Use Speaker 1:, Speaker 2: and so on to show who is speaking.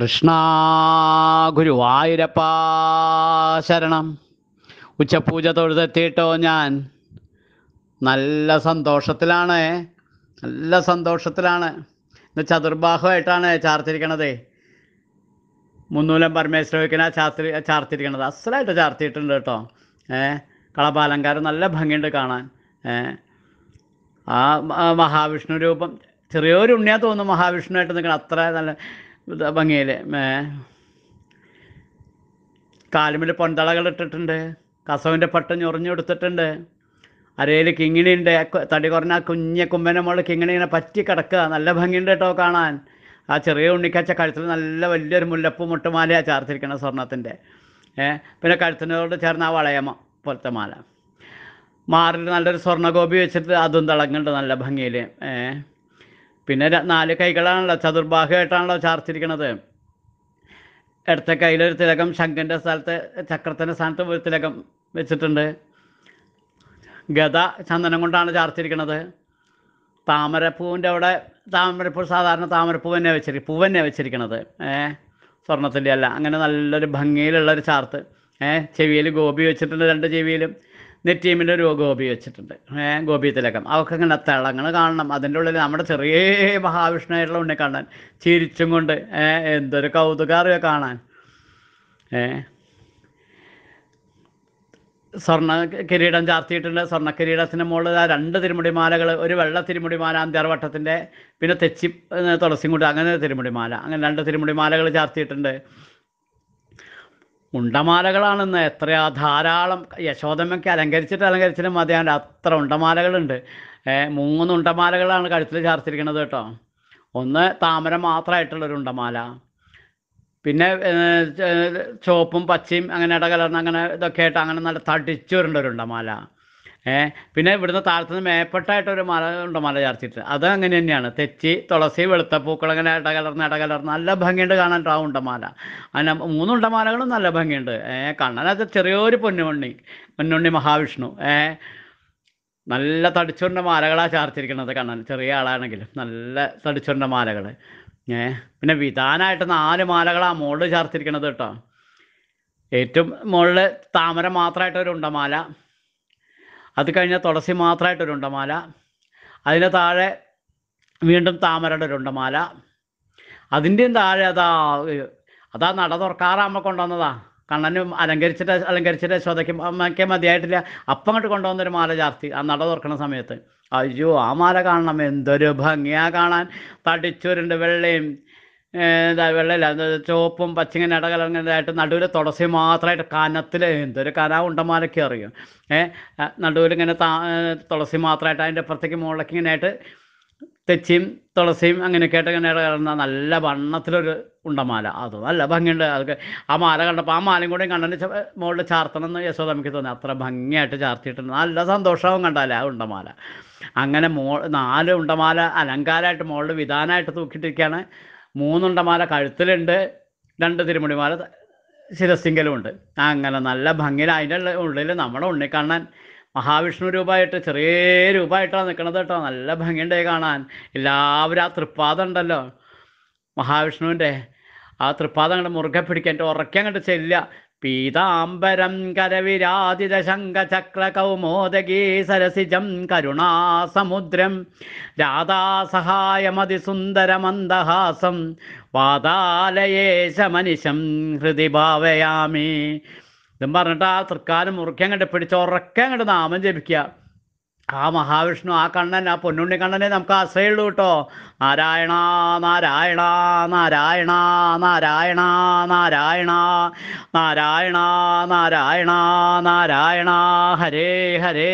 Speaker 1: കൃഷ്ണ ഗുരുവായൂരപ്പാശരണം ഉച്ചപൂജ തൊഴുതെത്തിയിട്ടോ ഞാൻ നല്ല സന്തോഷത്തിലാണ് നല്ല സന്തോഷത്തിലാണ് ഇന്ന് ചതുർബാഹമായിട്ടാണ് ചാർത്തിരിക്കണത് മുന്നൂലം പരമേശ്വരവിക്കന ചാർത്തി ചാർത്തിരിക്കണത് അസലായിട്ട് ചാർത്തിയിട്ടുണ്ട് കേട്ടോ ഏഹ് കളപാലങ്കാരം നല്ല ഭംഗിയുണ്ട് കാണാൻ ആ മഹാവിഷ്ണു രൂപം ചെറിയൊരു ഉണ്ണിയാ തോന്നുന്നു മഹാവിഷ്ണുവായിട്ട് നിൽക്കണം അത്ര നല്ല ഭംഗിയിൽ കാലുമിൽ പൊന്തളകൾ ഇട്ടിട്ടുണ്ട് കസവിൻ്റെ പട്ട് ഞൊറിഞ്ഞെടുത്തിട്ടുണ്ട് അരയിൽ കിങ്ങിണിയുണ്ട് തടി കുറഞ്ഞ കുഞ്ഞ കുമ്പനെ മുകളിൽ കിങ്ങിണി ഇങ്ങനെ പറ്റി കിടക്കുക നല്ല ഭംഗിയുണ്ട് കേട്ടോ കാണാൻ ആ ചെറിയ ഉണ്ണിക്കച്ച കഴുത്തിൽ നല്ല വലിയൊരു മുല്ലപ്പൂ മുട്ടുമാലയാണ് ചേർത്തിരിക്കുന്നത് സ്വർണത്തിൻ്റെ ഏ പിന്നെ കഴുത്തിനോട് ചേർന്ന ആ വളയമ പോലത്തെ മാല മാറിൽ നല്ലൊരു സ്വർണ്ണഗോപി വെച്ചിട്ട് അതും തിളങ്ങുന്നുണ്ട് നല്ല ഭംഗിയിൽ ഏഹ് പിന്നെ നാല് കൈകളാണല്ലോ ചതുർഭാഗമായിട്ടാണല്ലോ ചാർത്തിരിക്കണത് ഇടത്തെ കയ്യിലൊരു തിലകം ശങ്കൻ്റെ സ്ഥലത്ത് ചക്രത്തിൻ്റെ സ്ഥാനത്ത് ഒരു തിലകം വെച്ചിട്ടുണ്ട് ഗത ചന്ദനം കൊണ്ടാണ് ചാർത്തിരിക്കണത് താമരപ്പൂവിൻ്റെ അവിടെ താമരപ്പൂ സാധാരണ താമരപ്പൂ തന്നെ വെച്ചിരിക്കും പൂവ് തന്നെ വെച്ചിരിക്കണത് ഏഹ് സ്വർണത്തിൻ്റെ അല്ല അങ്ങനെ നല്ലൊരു ഭംഗിയിലുള്ളൊരു ചാർത്ത് ഏഹ് ചെവിയിൽ ഗോപി വെച്ചിട്ടുണ്ട് രണ്ട് ചെവിയിലും നെറ്റീമിൻ്റെ ഒരു ഗോപി വെച്ചിട്ടുണ്ട് ഗോപി തിലകം അവർക്ക് ഇങ്ങനെ തിളങ്ങൾ കാണണം അതിൻ്റെ ഉള്ളിൽ നമ്മുടെ ചെറിയ മഹാവിഷ്ണുവായിട്ടുള്ള ഉണ്ണി കാണാൻ ചിരിച്ചും കൊണ്ട് എന്തൊരു കൗതുകാറിയ കാണാൻ ഏ സ്വർണ്ണ കിരീടം ചാർത്തിയിട്ടുണ്ട് സ്വർണ്ണ കിരീടത്തിൻ്റെ മുകളിൽ ആ രണ്ട് തിരുമുടിമാലകൾ ഒരു വെള്ള തിരുമുടിമാല അന്ത്യർവട്ടത്തിൻ്റെ പിന്നെ തെച്ചി തുളസിയും അങ്ങനെ തിരുമുടിമാല അങ്ങനെ രണ്ട് തിരുമുടിമാലകൾ ചാർത്തിയിട്ടുണ്ട് ഉണ്ടമാലകളാണെന്ന് എത്രയാ ധാരാളം യശോദമ്മയ്ക്ക് അലങ്കരിച്ചിട്ട് അലങ്കരിച്ചിട്ട് മതിയാണ്ട് അത്ര ഉണ്ടമാലകളുണ്ട് മൂന്ന് ഉണ്ടമാലകളാണ് കഴുത്തിൽ ചാർത്തിരിക്കുന്നത് കേട്ടോ ഒന്ന് താമര മാത്രമായിട്ടുള്ളൊരു ഉണ്ടമാല പിന്നെ ചുവപ്പും പച്ചയും അങ്ങനെ ഇടകലർന്ന് അങ്ങനെ ഇതൊക്കെ ആയിട്ട് അങ്ങനെ നല്ല തടിച്ചു വരേണ്ട ഒരു ഉണ്ടമാല പിന്നെ ഇവിടുന്ന് താഴത്തുനിന്ന് മേപ്പെട്ടായിട്ട് ഒരു മല ഉണ്ട് മല ചാർത്തിട്ട് അത് അങ്ങനെ തന്നെയാണ് തെച്ചി തുളസി വെളുത്ത പൂക്കൾ അങ്ങനെ ഇടകലർന്ന് ഇടകലർന്ന് നല്ല ഭംഗിയുണ്ട് കാണാൻ ആ ഉണ്ടമാല അങ്ങനെ മൂന്നുണ്ടമാലകളും നല്ല ഭംഗിയുണ്ട് കണ്ണനകത്ത് ചെറിയൊരു പൊന്നുണ്ണി പൊന്നുണ്ണി മഹാവിഷ്ണു നല്ല തടിച്ചുണ്ട മാലകളാണ് ചാർത്തിരിക്കുന്നത് കണ്ണൻ ചെറിയ ആളാണെങ്കിലും നല്ല തടിച്ചുണ്ട മാലകൾ ഏ പിന്നെ വിധാനമായിട്ട് നാല് മാലകളാണ് മുകളിൽ ചാർത്തിരിക്കുന്നത് കേട്ടോ ഏറ്റവും മുകളിൽ താമര മാത്രമായിട്ടൊരു ഉണ്ടമാല അത് കഴിഞ്ഞാൽ തുളസി മാത്രമായിട്ടൊരു ഉണ്ടമാല അതിന് താഴെ വീണ്ടും താമരയുടെ ഒരു ഉണ്ടമാല അതിൻ്റെയും താഴെ അതാ അതാ നട തുറക്കാറാകുമ്പോൾ കൊണ്ടുവന്നതാ കണ്ണന് അലങ്കരിച്ചിട്ട് അലങ്കരിച്ചിട്ട് ശ്രദ്ധയ്ക്ക് അമ്മയ്ക്ക് മതിയായിട്ടില്ല അപ്പം അങ്ങോട്ട് കൊണ്ടുവന്നൊരു മാല ചാർത്തി ആ നട തുറക്കണ സമയത്ത് അയ്യോ ആ മാല കാണണം എന്തൊരു ഭംഗിയാ കാണാൻ തടിച്ചുരുണ്ട് വെള്ളയും വെള്ളമില്ല ചുവപ്പും പച്ചിങ്ങനെ ഇടകലങ്ങനായിട്ട് നടുവിൽ തുളസി മാത്രമായിട്ട് കനത്തിൽ എന്തൊരു കന ഉണ്ടമാരൊക്കെ അറിയും ഏഹ് നടുവിലിങ്ങനെ ഇങ്ങനെ താ തുളസി മാത്രമായിട്ട് അതിൻ്റെ അപ്പുറത്തേക്ക് മുകളിലേക്ക് ഇങ്ങനെ ആയിട്ട് തെച്ചിയും തുളസിയും അങ്ങനെയൊക്കെ ആയിട്ട് ഇങ്ങനെ ഇടകലർന്ന നല്ല വണ്ണത്തിലൊരു ഉണ്ടമാല അത് നല്ല ഭംഗിയുണ്ട് അതൊക്കെ ആ മാല കണ്ടപ്പോൾ ആ മാലയും കൂടെയും കണ്ടതിന് മുകളിൽ ചാർത്തണം എന്ന് യശോദ നമുക്ക് തോന്നി അത്ര ഭംഗിയായിട്ട് ചാർത്തിയിട്ടുണ്ട് നല്ല സന്തോഷവും കണ്ടാലേ ആ ഉണ്ടമാല അങ്ങനെ മോ നാല് ഉണ്ടമാല അലങ്കാരമായിട്ട് മുകളിൽ വിധാനമായിട്ട് തൂക്കിയിട്ടിരിക്കുകയാണ് മൂന്നുണ്ടമാല കഴുത്തിലുണ്ട് രണ്ട് തിരുമുടിമാല ശിരസിങ്കലുമുണ്ട് അങ്ങനെ നല്ല ഭംഗിയിൽ അതിൻ്റെ ഉള്ളിൽ നമ്മുടെ ഉണ്ണിക്കണ്ണൻ മഹാവിഷ്ണു രൂപമായിട്ട് ചെറിയ രൂപമായിട്ടാണ് നിൽക്കണത് കേട്ടോ നല്ല ഭംഗിയുണ്ട് കാണാൻ എല്ലാവരും ആ തൃപ്പാദം ഉണ്ടല്ലോ മഹാവിഷ്ണുവിൻ്റെ ആ തൃപ്പാദം അങ്ങോട്ട് മുറുകെ പിടിക്കാൻ ഉറക്കെ അങ്ങോട്ട് ചെല്ലുക പീതാംബരം കരവിരാതിരശങ്കചക്രകൗമോദകീ സരസിജം കരുണാസമുദ്രം രാധാസഹായമതിസുന്ദരമന്ദഹാസം വാതാലയേശമനിശം ഹൃദി ഭാവയാമി ഇതും പറഞ്ഞിട്ട് ആ തൃക്കാലം ഉറക്കം അങ്ങോട്ട് പിടിച്ച് ഉറക്കം കണ്ട് നാമം ജപിക്കുക ആ മഹാവിഷ്ണു ആ കണ്ണൻ ആ പൊന്നുണ്ണി കണ്ണനെ നമുക്ക് ആശ്രയുള്ളൂ കേട്ടോ നാരായണ നാരായണ നാരായണ നാരായണ നാരായണ നാരായണ നാരായണ നാരായണ ഹരേ ഹരേ